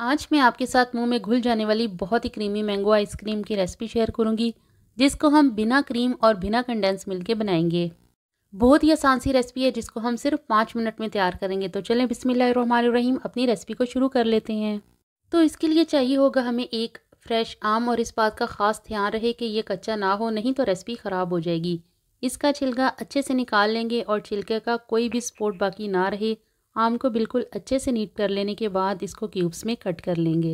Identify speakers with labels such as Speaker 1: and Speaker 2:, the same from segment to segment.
Speaker 1: आज मैं आपके साथ मुंह में घुल जाने वाली बहुत ही क्रीमी मैंगो आइसक्रीम की रेसिपी शेयर करूंगी जिसको हम बिना क्रीम और बिना कंडेंस मिल के बनाएंगे बहुत ही आसान सी रेसिपी है जिसको हम सिर्फ पाँच मिनट में तैयार करेंगे तो चलें बिसमीम अपनी रेसिपी को शुरू कर लेते हैं तो इसके लिए चाहिए होगा हमें एक फ्रेश आम और इस बात का ख़ास ध्यान रहे कि ये कच्चा ना हो नहीं तो रेसिपी ख़राब हो जाएगी इसका छिलका अच्छे से निकाल लेंगे और छिलके का कोई भी स्पोर्ट बाकी ना रहे आम को बिल्कुल अच्छे से नीट कर लेने के बाद इसको क्यूब्स में कट कर लेंगे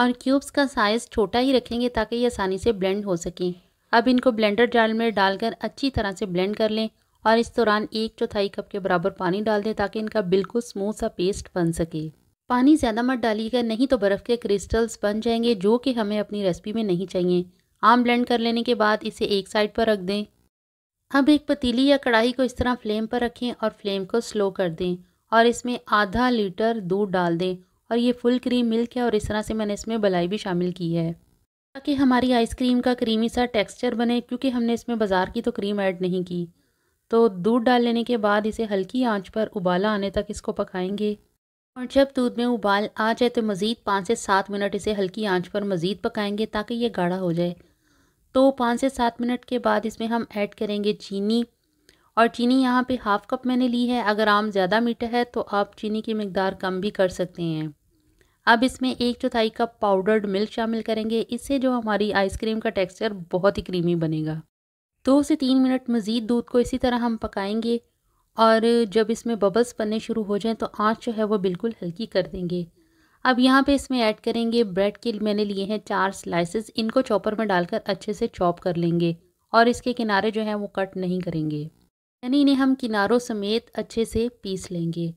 Speaker 1: और क्यूब्स का साइज़ छोटा ही रखेंगे ताकि ये आसानी से ब्लेंड हो सकें अब इनको ब्लेंडर जार में डालकर अच्छी तरह से ब्लेंड कर लें और इस दौरान एक चौथाई कप के बराबर पानी डाल दें ताकि इनका बिल्कुल स्मूथ सा पेस्ट बन सके पानी ज़्यादा मत डालिएगा नहीं तो बर्फ़ के क्रिस्टल्स बन जाएंगे जो कि हमें अपनी रेसिपी में नहीं चाहिए आम ब्लेंड कर लेने के बाद इसे एक साइड पर रख दें अब एक पतीली या कढ़ाई को इस तरह फ्लेम पर रखें और फ्लेम को स्लो कर दें और इसमें आधा लीटर दूध डाल दें और ये फुल क्रीम मिल्क है और इस तरह से मैंने इसमें बलाई भी शामिल की है ताकि हमारी आइसक्रीम का क्रीमी सा टेक्सचर बने क्योंकि हमने इसमें बाज़ार की तो क्रीम ऐड नहीं की तो दूध डाल लेने के बाद इसे हल्की आंच पर उबाला आने तक इसको पकाएंगे और जब दूध में उबाल आ जाए तो मज़ीद पाँच से सात मिनट इसे हल्की आंच पर मज़ीद पकाएंगे ताकि ये गाढ़ा हो जाए तो पाँच से सात मिनट के बाद इसमें हम ऐड करेंगे चीनी और चीनी यहाँ पे हाफ़ कप मैंने ली है अगर आम ज़्यादा मीठा है तो आप चीनी की मकदार कम भी कर सकते हैं अब इसमें एक चौथाई कप पाउडर्ड मिल्क शामिल करेंगे इससे जो हमारी आइसक्रीम का टेक्सचर बहुत ही क्रीमी बनेगा दो से तीन मिनट मज़ीद दूध को इसी तरह हम पकाएंगे और जब इसमें बबल्स बनने शुरू हो जाएं तो आँच जो है वो बिल्कुल हल्की कर देंगे अब यहाँ पे इसमें ऐड करेंगे ब्रेड के मैंने लिए हैं चार स्लाइसेस इनको चॉपर में डालकर अच्छे से चॉप कर लेंगे और इसके किनारे जो हैं वो कट नहीं करेंगे यानी इन्हें हम किनारों समेत अच्छे से पीस लेंगे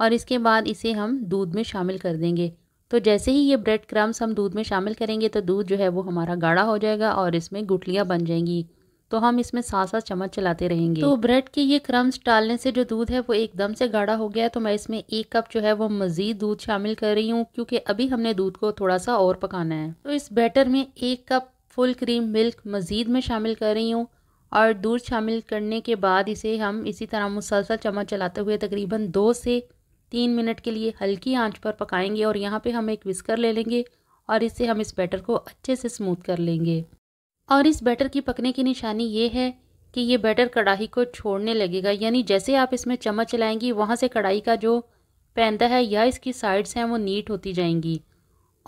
Speaker 1: और इसके बाद इसे हम दूध में शामिल कर देंगे तो जैसे ही ये ब्रेड क्रम्स हम दूध में शामिल करेंगे तो दूध जो है वो हमारा गाढ़ा हो जाएगा और इसमें गुटलियाँ बन जाएंगी तो हम इसमें सात सात चम्मच चलाते रहेंगे तो ब्रेड के ये क्रम्स डालने से जो दूध है वो एकदम से गाढ़ा हो गया है तो मैं इसमें एक कप जो है वो मज़ीद दूध शामिल कर रही हूँ क्योंकि अभी हमने दूध को थोड़ा सा और पकाना है तो इस बैटर में एक कप फुल क्रीम मिल्क मज़ीद में शामिल कर रही हूँ और दूध शामिल करने के बाद इसे हम इसी तरह मुसलसल चम्मच चलाते हुए तकरीबन दो से तीन मिनट के लिए हल्की आंच पर पकाएंगे और यहाँ पे हम एक विस्कर ले लेंगे और इससे हम इस बैटर को अच्छे से स्मूथ कर लेंगे और इस बैटर की पकने की निशानी ये है कि ये बैटर कढ़ाई को छोड़ने लगेगा यानी जैसे आप इसमें चम्मच चलाएँगी वहाँ से कढ़ाई का जो पैंदा है या इसकी साइड्स हैं वो नीट होती जाएंगी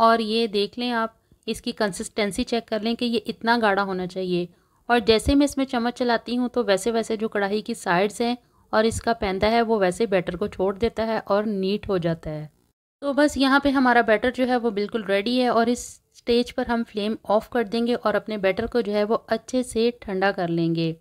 Speaker 1: और ये देख लें आप इसकी कंसिस्टेंसी चेक कर लें कि ये इतना गाढ़ा होना चाहिए और जैसे मैं इसमें चम्मच चलाती हूँ तो वैसे वैसे जो कढ़ाई की साइड्स हैं और इसका पैंदा है वो वैसे बैटर को छोड़ देता है और नीट हो जाता है तो बस यहाँ पे हमारा बैटर जो है वो बिल्कुल रेडी है और इस स्टेज पर हम फ्लेम ऑफ़ कर देंगे और अपने बैटर को जो है वो अच्छे से ठंडा कर लेंगे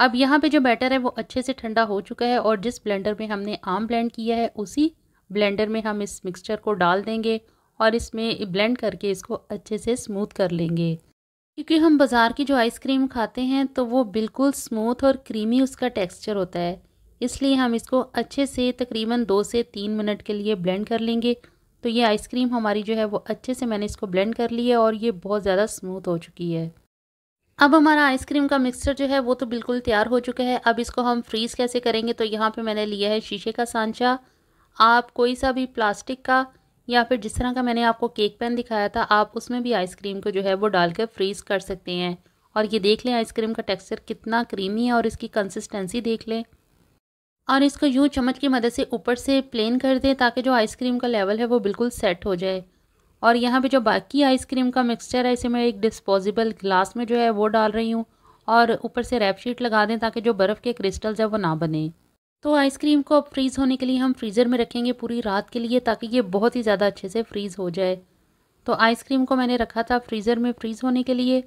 Speaker 1: अब यहाँ पे जो बैटर है वो अच्छे से ठंडा हो चुका है और जिस ब्लेंडर में हमने आम ब्लेंड किया है उसी ब्लेंडर में हम इस मिक्सचर को डाल देंगे और इसमें ब्लेंड करके इसको अच्छे से स्मूथ कर लेंगे क्योंकि हम बाज़ार की जो आइसक्रीम खाते हैं तो वो बिल्कुल स्मूथ और क्रीमी उसका टेक्सचर होता है इसलिए हम इसको अच्छे से तकरीबन दो से तीन मिनट के लिए ब्लेंड कर लेंगे तो ये आइसक्रीम हमारी जो है वो अच्छे से मैंने इसको ब्लेंड कर ली है और ये बहुत ज़्यादा स्मूथ हो चुकी है अब हमारा आइसक्रीम का मिक्सचर जो है वो तो बिल्कुल तैयार हो चुका है अब इसको हम फ्रीज़ कैसे करेंगे तो यहाँ पर मैंने लिया है शीशे का सांचा आप कोई सा भी प्लास्टिक का या फिर जिस तरह का मैंने आपको केक पैन दिखाया था आप उसमें भी आइसक्रीम को जो है वो डालकर फ्रीज़ कर सकते हैं और ये देख लें आइसक्रीम का टेक्सचर कितना क्रीमी है और इसकी कंसिस्टेंसी देख लें और इसको यूँ चम्मच की मदद से ऊपर से प्लेन कर दें ताकि जो आइसक्रीम का लेवल है वो बिल्कुल सेट हो जाए और यहाँ पे जो बाकी आइसक्रीम का मिक्सचर है इसे मैं एक डिस्पोजेबल ग्लास में जो है वो डाल रही हूँ और ऊपर से रैप शीट लगा दें ताकि जो बर्फ़ के क्रिस्टल्स हैं वो ना बने तो आइसक्रीम को अब फ्रीज़ होने के लिए हम फ्रीज़र में रखेंगे पूरी रात के लिए ताकि ये बहुत ही ज़्यादा अच्छे से फ्रीज़ हो जाए तो आइसक्रीम को मैंने रखा था फ्रीज़र में फ्रीज़ होने के लिए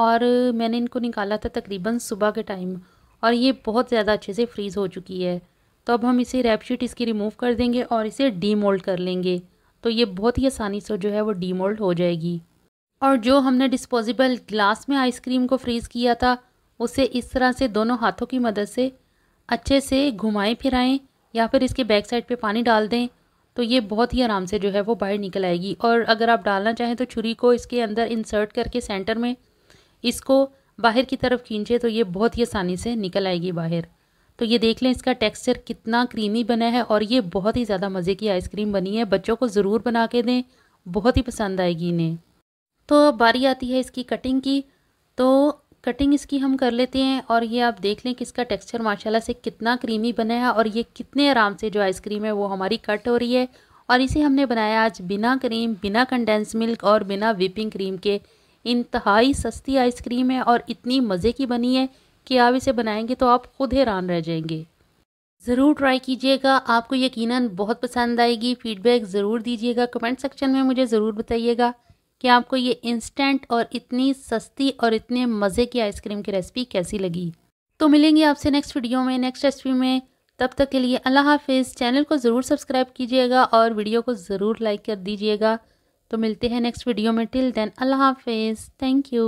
Speaker 1: और मैंने इनको निकाला था तकरीबन सुबह के टाइम और ये बहुत ज़्यादा अच्छे से फ्रीज़ हो चुकी है तो अब हम इसे रैप शीट इसकी रिमूव कर देंगे और इसे डीमोल्ड कर लेंगे तो ये बहुत ही आसानी से जो है वो डीमोल्ड हो जाएगी और जो हमने डिस्पोजेबल ग्लास में आइसक्रीम को फ्रीज़ किया था उसे इस तरह से दोनों हाथों की मदद से अच्छे से घुमाएं फिराएं या फिर इसके बैक साइड पे पानी डाल दें तो ये बहुत ही आराम से जो है वो बाहर निकल आएगी और अगर आप डालना चाहें तो छुरी को इसके अंदर इंसर्ट करके सेंटर में इसको बाहर की तरफ खींचे तो ये बहुत ही आसानी से निकल आएगी बाहर तो ये देख लें इसका टेक्सचर कितना क्रीमी बना है और ये बहुत ही ज़्यादा मज़े की आइसक्रीम बनी है बच्चों को ज़रूर बना के दें बहुत ही पसंद आएगी इन्हें तो बारी आती है इसकी कटिंग की तो कटिंग इसकी हम कर लेते हैं और ये आप देख लें कि इसका टेक्सचर माशाल्लाह से कितना क्रीमी बना है और ये कितने आराम से जो आइसक्रीम है वो हमारी कट हो रही है और इसे हमने बनाया आज बिना क्रीम बिना कंडेंस मिल्क और बिना विपिंग क्रीम के इंतहाई सस्ती आइसक्रीम है और इतनी मज़े की बनी है कि आप इसे बनाएंगे तो आप खुद हैरान रह जाएंगे ज़रूर ट्राई कीजिएगा आपको यकीनन बहुत पसंद आएगी फीडबैक ज़रूर दीजिएगा कमेंट सेक्शन में मुझे ज़रूर बताइएगा कि आपको ये इंस्टेंट और इतनी सस्ती और इतने मज़े की आइसक्रीम की रेसिपी कैसी लगी तो मिलेंगे आपसे नेक्स्ट वीडियो में नेक्स्ट रेसिपी में तब तक के लिए अल्लाह हाफिज़ चैनल को ज़रूर सब्सक्राइब कीजिएगा और वीडियो को ज़रूर लाइक कर दीजिएगा तो मिलते हैं नेक्स्ट वीडियो में टिल देन अल्लाह हाफिज़ थैंक यू